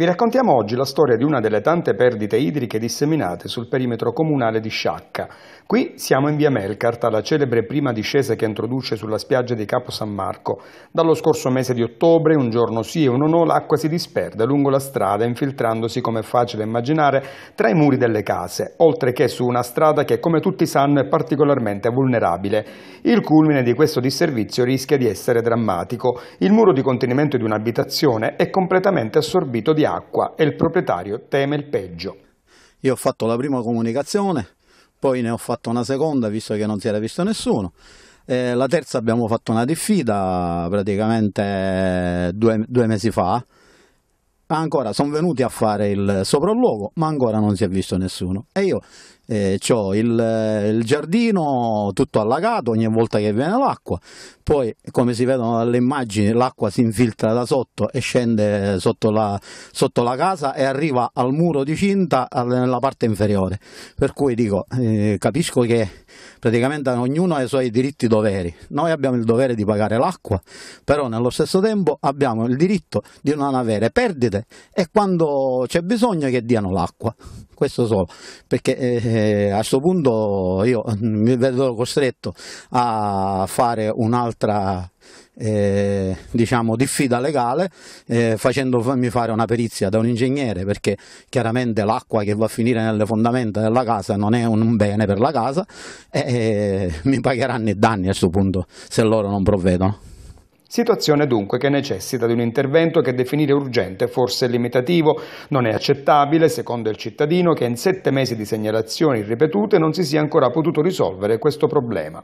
Vi raccontiamo oggi la storia di una delle tante perdite idriche disseminate sul perimetro comunale di Sciacca. Qui siamo in via Melcart, alla celebre prima discesa che introduce sulla spiaggia di Capo San Marco. Dallo scorso mese di ottobre, un giorno sì e uno no, l'acqua si disperde lungo la strada, infiltrandosi, come è facile immaginare, tra i muri delle case, oltre che su una strada che, come tutti sanno, è particolarmente vulnerabile. Il culmine di questo disservizio rischia di essere drammatico. Il muro di contenimento di un'abitazione è completamente assorbito di acqua acqua e il proprietario teme il peggio. Io ho fatto la prima comunicazione, poi ne ho fatto una seconda visto che non si era visto nessuno. Eh, la terza abbiamo fatto una diffida praticamente eh, due, due mesi fa Ancora sono venuti a fare il sopralluogo, ma ancora non si è visto nessuno. E io eh, ho il, eh, il, giardino tutto allagato ogni volta che viene l'acqua, poi come si vedono dalle immagini l'acqua si infiltra da sotto e scende sotto la, sotto la casa e arriva al muro di cinta nella parte inferiore, per cui dico eh, capisco che praticamente ognuno ha i suoi diritti e doveri. Noi abbiamo il dovere di pagare l'acqua, però nello stesso tempo abbiamo il diritto di non avere perdite e quando c'è bisogno che diano l'acqua. Questo solo, perché eh, a questo punto io mm, mi vedo costretto a fare un'altra eh, diciamo diffida legale eh, facendomi fare una perizia da un ingegnere perché chiaramente l'acqua che va a finire nelle fondamenta della casa non è un bene per la casa e eh, mi pagheranno i danni a questo punto se loro non provvedono. Situazione dunque che necessita di un intervento che definire urgente forse è limitativo. Non è accettabile, secondo il cittadino, che in sette mesi di segnalazioni ripetute non si sia ancora potuto risolvere questo problema.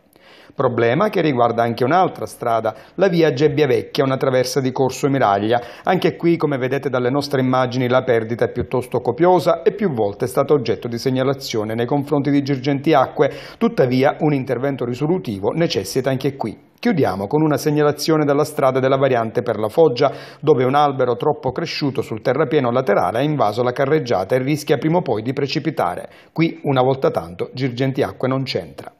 Problema che riguarda anche un'altra strada, la via Gebbia Vecchia, una traversa di Corso Miraglia. Anche qui, come vedete dalle nostre immagini, la perdita è piuttosto copiosa e più volte è stata oggetto di segnalazione nei confronti di Girgenti Acque. Tuttavia, un intervento risolutivo necessita anche qui. Chiudiamo con una segnalazione dalla strada della variante per la Foggia, dove un albero troppo cresciuto sul terrapieno laterale ha invaso la carreggiata e rischia prima o poi di precipitare. Qui, una volta tanto, Girgentiacque non c'entra.